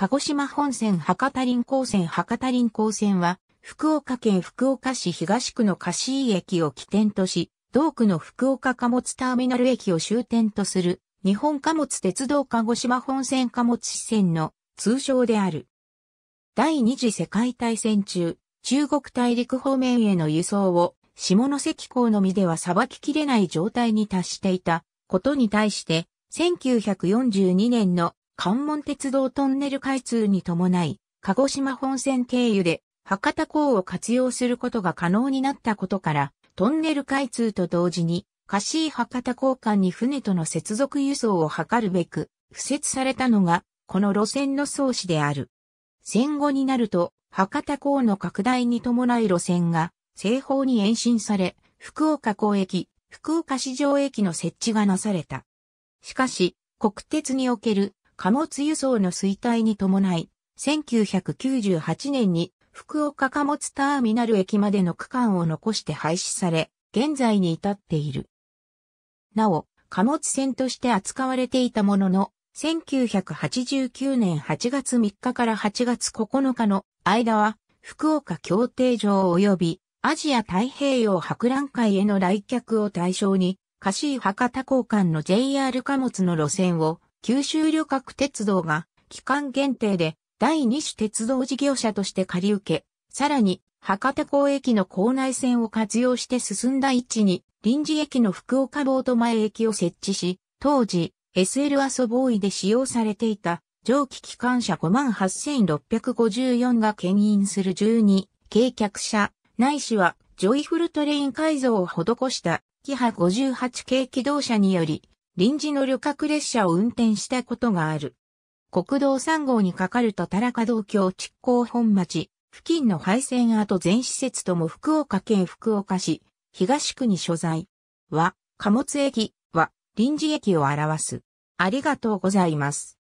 鹿児島本線博多林高線博多林高線は、福岡県福岡市東区の貸井駅を起点とし、同区の福岡貨物ターミナル駅を終点とする、日本貨物鉄道鹿児島本線貨物支線の通称である。第二次世界大戦中、中国大陸方面への輸送を、下関港のみではさばききれない状態に達していたことに対して、1942年の関門鉄道トンネル開通に伴い、鹿児島本線経由で博多港を活用することが可能になったことから、トンネル開通と同時に、カシー博多港間に船との接続輸送を図るべく、付設されたのが、この路線の創始である。戦後になると、博多港の拡大に伴い路線が、西方に延伸され、福岡港駅、福岡市場駅の設置がなされた。しかし、国鉄における貨物輸送の衰退に伴い、1998年に福岡貨物ターミナル駅までの区間を残して廃止され、現在に至っている。なお、貨物船として扱われていたものの、1989年8月3日から8月9日の間は、福岡協定上及びアジア太平洋博覧会への来客を対象に、貸し博多交換の JR 貨物の路線を九州旅客鉄道が期間限定で第2種鉄道事業者として借り受け、さらに博多港駅の構内線を活用して進んだ位置に臨時駅の福岡ボート前駅を設置し、当時 SL アソボーイで使用されていた蒸気機関車58,654が牽引する12、軽客車、ないしはジョイフルトレイン改造を施したキハ58系機動車により臨時の旅客列車を運転したことがある。国道3号にかかると田中道橋築港本町、付近の廃線跡全施設とも福岡県福岡市、東区に所在。は、貨物駅は臨時駅を表す。ありがとうございます。